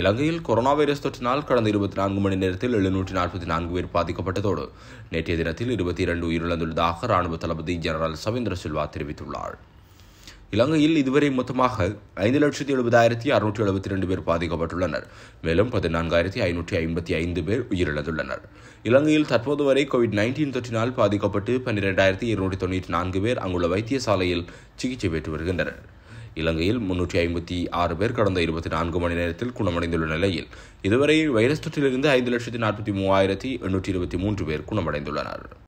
இலங்கையில் corona virus தொற்றினால் கடந்த இருபத்தி நான்கு மணி நேரத்தில் எழுநூற்றி நாற்பத்தி நான்கு பேர் பாதிக்கப்பட்டதோடு நேற்றைய தினத்தில் இருபத்தி இரண்டு உயிரிழந்துள்ளதாக ராணுவ தளபதி ஜெனரல் சவீந்திர சில்வா தெரிவித்துள்ளார் இலங்கையில் இதுவரை மொத்தமாக ஐந்து லட்சத்தி எழுபதாயிரத்தி அறுநூற்றி எழுபத்தி ரெண்டு பேர் பாதிக்கப்பட்டுள்ளனர் மேலும் பதினான்காயிரத்தி ஐநூற்றி ஐம்பத்தி ஐந்து பேர் உயிரிழந்துள்ளனர் இலங்கையில் தற்போது வரை கோவிட் நைன்டீன் தொற்றினால் பாதிக்கப்பட்டு பன்னிரெண்டாயிரத்தி இருநூற்றி தொண்ணூற்றி நான்கு பேர் அங்குள்ள வைத்தியசாலையில் சிகிச்சை பெற்று வருகின்றனர் இலங்கையில் முன்னூற்றி ஐம்பத்தி ஆறு பேர் கடந்த இருபத்தி நான்கு மணி நேரத்தில் குணமடைந்துள்ள நிலையில் இதுவரை வைரஸ் தொற்றிலிருந்து ஐந்து லட்சத்தி நாற்பத்தி மூவாயிரத்தி எண்ணூற்றி இருபத்தி மூன்று பேர் குணமடைந்துள்ளனர்